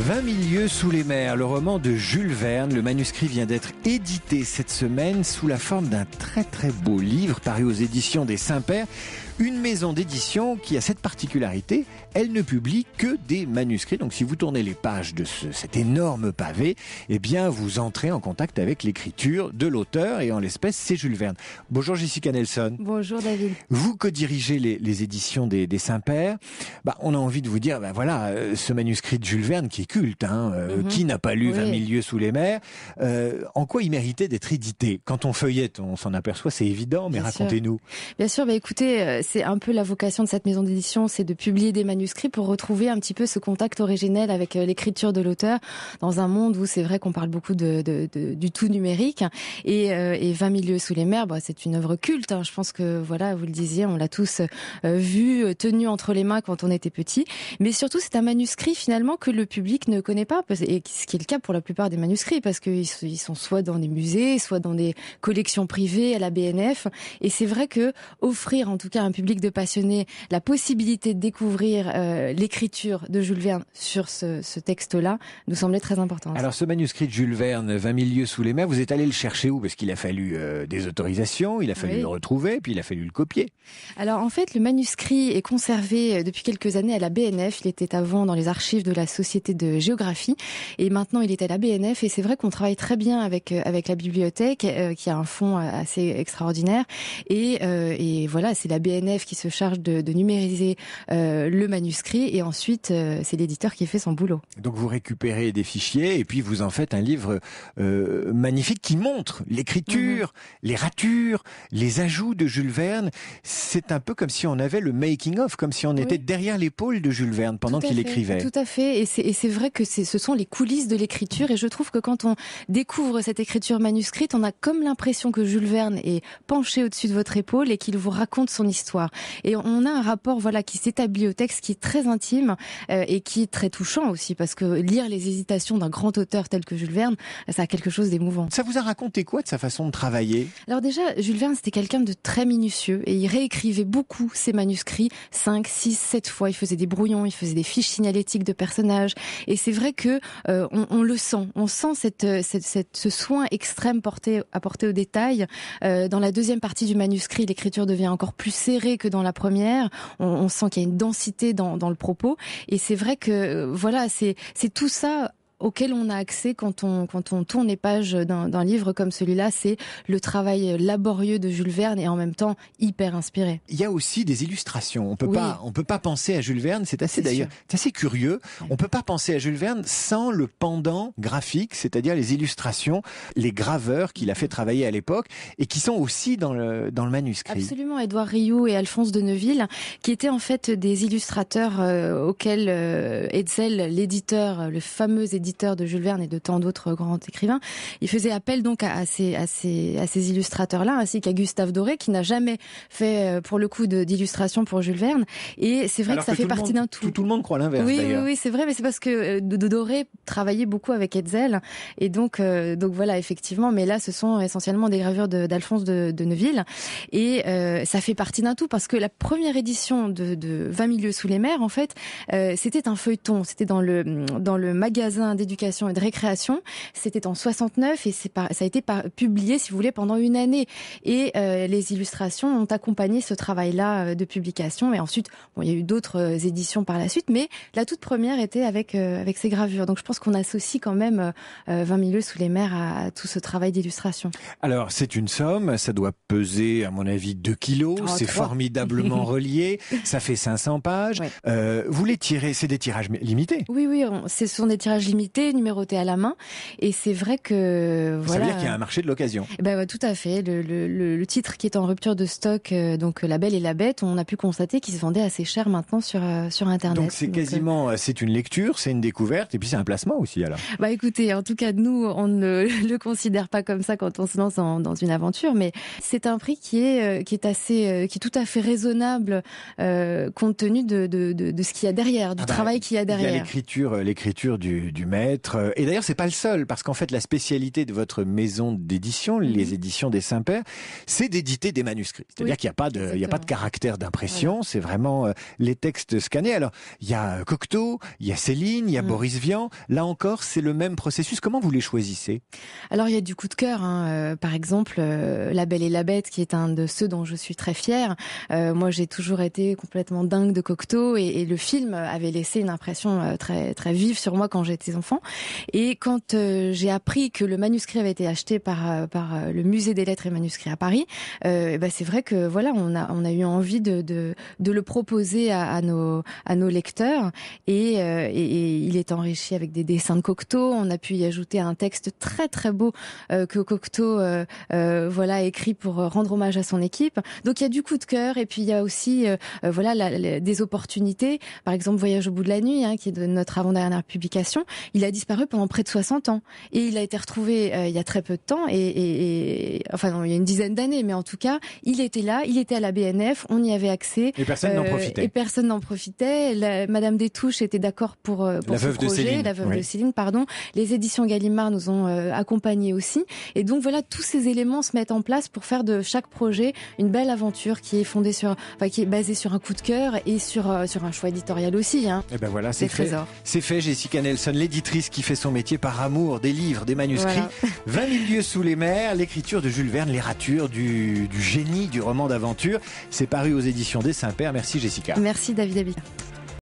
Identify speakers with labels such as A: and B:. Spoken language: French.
A: 20 milieux sous les mers, le roman de Jules Verne. Le manuscrit vient d'être édité cette semaine sous la forme d'un très très beau livre paru aux éditions des saint pères une maison d'édition qui a cette particularité, elle ne publie que des manuscrits. Donc si vous tournez les pages de cet énorme pavé, eh bien vous entrez en contact avec l'écriture de l'auteur et en l'espèce c'est Jules Verne. Bonjour Jessica Nelson. Bonjour David. Vous co-dirigez les, éditions des, Saint-Pères. Bah, on a envie de vous dire, bah, voilà, euh, ce manuscrit de Jules Verne qui est culte, hein, euh, mhm. qui n'a pas lu 20 000 lieux sous les mers, euh, en quoi il méritait d'être édité Quand on feuillette, on s'en aperçoit, c'est évident, mais racontez-nous.
B: Bien sûr, bah, écoutez, c'est un peu la vocation de cette maison d'édition, c'est de publier des manuscrits pour retrouver un petit peu ce contact originel avec euh, l'écriture de l'auteur dans un monde où c'est vrai qu'on parle beaucoup de, de, du tout numérique. Et, euh, et 20 milieux sous les mers, bah, c'est une œuvre culte. Hein. Je pense que voilà, vous le disiez, on l'a tous euh, vu, euh, tenu entre les mains quand on était petit. Mais surtout, c'est un manuscrit finalement que le public ne connaît pas, et ce qui est le cas pour la plupart des manuscrits, parce qu'ils sont soit dans des musées, soit dans des collections privées à la BNF. Et c'est vrai que offrir en tout cas public de passionnés la possibilité de découvrir euh, l'écriture de Jules Verne sur ce, texte-là nous semblait très importante.
A: Alors ce manuscrit de Jules Verne, 20 000 lieux sous les mers, vous êtes allé le chercher où Parce qu'il a fallu euh, des autorisations, il a fallu le retrouver, puis il a fallu le copier.
B: Alors en fait, le manuscrit est conservé euh, depuis quelques années à la BNF. Il était avant dans les archives de la Société de géographie et maintenant il est à la BNF et c'est vrai qu'on travaille très bien avec avec la bibliothèque qui a un fonds assez extraordinaire et, et voilà, c'est la BNF qui se charge de, numériser euh, le manuscrit et ensuite euh, c'est l'éditeur qui fait son boulot.
A: Donc vous récupérez des fichiers et puis vous en faites un livre euh, magnifique qui montre l'écriture, mhm. les ratures, les ajouts de Jules Verne. C'est un peu comme si on avait le making of, comme si on était derrière l'épaule de Jules Verne pendant qu'il écrivait.
B: Tout à fait. Et c'est vrai que ce sont les coulisses de l'écriture. Et je trouve que quand on découvre cette écriture manuscrite, on a comme l'impression que Jules Verne est penché au-dessus de votre épaule et qu'il vous raconte son histoire et on a un rapport voilà qui s'établit au texte qui est très intime euh, et qui est très touchant aussi parce que lire les hésitations d'un grand auteur tel que Jules Verne, ça a quelque chose d'émouvant. Ça vous a raconté quoi de
A: sa façon de travailler
B: Alors déjà, Jules Verne c'était quelqu'un de très minutieux et il réécrivait beaucoup ses manuscrits 5, 6, 7 fois, il faisait des brouillons, il faisait des fiches signalétiques de personnages et c'est vrai que euh, on, le sent, on sent euh, cette, ce soin extrême porté apporté au détail dans la deuxième partie du manuscrit, l'écriture devient encore plus serrée que dans la première. On, sent qu'il y a une densité dans, le propos. Et c'est vrai que euh, voilà, c'est c'est tout ça auquel on a accès quand on, quand on tourne les pages d'un livre comme celui-là, c'est le travail laborieux de Jules Verne et en même temps hyper inspiré.
A: Il y a aussi des illustrations. On peut pas, on peut pas penser à Jules Verne. C'est assez d'ailleurs, c'est assez curieux. On peut pas penser à Jules Verne sans le pendant graphique, c'est-à-dire les illustrations, les graveurs qu'il a fait travailler à l'époque et qui sont aussi dans le, dans le manuscrit.
B: Absolument, Edouard Rioux et Alphonse de Neuville, qui étaient en fait des illustrateurs euh, auxquels Edsel, euh, l'éditeur, le fameux éditeur de Jules Verne et de tant d'autres grands écrivains, il faisait appel donc à, ces, à ces, illustrateurs-là, ainsi qu'à Gustave Doré, qui n'a jamais fait euh, pour le coup d'illustration pour Jules Verne. Et c'est vrai que ça fait partie d'un tout. tout. le monde croit l'inverse. Oui, oui, c'est vrai, mais c'est parce que euh, Doré travaillait beaucoup avec Hetzel, et donc, euh, donc voilà, effectivement. Mais là, ce sont essentiellement des gravures d'Alphonse de, Neuville, et ça fait partie d'un tout parce que la première édition de, 20 milieux sous les mers, en fait, c'était un feuilleton, c'était dans le dans le magasin d'éducation et de récréation. C'était en 69 et ça a été publié, si vous voulez, pendant une année. Et euh, les illustrations ont accompagné ce travail-là euh, de publication. Et ensuite, il y a eu d'autres euh, éditions par la suite, mais la toute première était avec avec ces gravures. Donc je pense qu'on associe quand même 20 20 milieux sous les mers à, tout ce travail d'illustration.
A: Alors c'est une somme, ça doit peser à mon avis 2 kilos, oh, c'est formidablement relié, ça fait 500 pages. vous les tirez, c'est des tirages limités.
B: Oui oui, ce sont des tirages limités numéroté à la main. Et c'est vrai que voilà. Ça veut dire qu'il y a un
A: marché de l'occasion.
B: Eh ben tout à fait. Le, titre qui est en rupture de stock, euh, donc euh, La Belle et la Bête, on a pu constater qu'il se vendait assez cher maintenant sur euh, sur internet. Donc c'est
A: quasiment, c'est une lecture, c'est une découverte, et puis c'est un placement aussi alors.
B: Bah écoutez, en tout cas nous, on ne le considère pas comme ça quand on se lance dans une aventure, mais c'est un prix qui est qui est assez, qui est tout à fait raisonnable compte tenu de, de, de, ce qu'il y a derrière, du ah bah, travail qu'il y a derrière. Il y a
A: l'écriture, l'écriture du, du et d'ailleurs, c'est pas le seul, parce qu'en fait, la spécialité de votre maison d'édition, mhm. les éditions des Saint-Pères, c'est d'éditer des manuscrits. C'est-à-dire qu'il n'y a pas de, il y a pas de caractère d'impression. C'est vraiment euh, les textes scannés. Alors, il y a euh, Cocteau, il y a Céline, il y a mm. Boris Vian. Là encore, c'est le même processus. Comment vous les choisissez
B: Alors, il y a du coup de cœur. Hein. Euh, par exemple, La Belle et la Bête, qui est un de ceux dont je suis très fière. moi, j'ai toujours été complètement dingue de Cocteau et, le film avait laissé une impression très très vive sur moi quand j'étais et quand euh, j'ai appris que le manuscrit avait été acheté par euh, par euh, le musée des lettres et manuscrits à Paris, euh, eh ben, c'est vrai que voilà, on a on a eu envie de de, de le proposer à, à, nos à nos lecteurs et, et, il est enrichi avec des dessins de Cocteau. On a pu y ajouter un texte très très beau que Cocteau voilà écrit pour rendre hommage à son équipe. Donc il y a du coup de cœur et puis il y a aussi voilà la, des opportunités. Par exemple, Voyage au bout de la nuit, hein, qui est de notre avant-dernière publication, il a disparu pendant près de 60 ans. Et il a été retrouvé euh, il y a très peu de temps, et, enfin il y a une dizaine d'années, mais en tout cas, il était là, il était à la BNF, on y avait accès. Et personne n'en euh, profitait. Et personne n'en Madame Destouches était d'accord pour, ce euh, projet, la veuve de Céline, pardon. Les éditions Gallimard nous ont accompagnés aussi. Et donc voilà, tous ces éléments se mettent en place pour faire de chaque projet une belle aventure qui est fondée sur, enfin, qui basée sur un coup de cœur et sur, sur un choix éditorial aussi. Hein.
A: Et eh ben voilà, c'est fait. C'est fait, Jessica Nelson, qui fait son métier par amour des livres, des manuscrits. 20 000 lieux sous les mers, l'écriture de Jules Verne, l'érature du, du génie du roman d'aventure. C'est paru aux éditions des saint pères Merci Jessica.
B: Merci David David.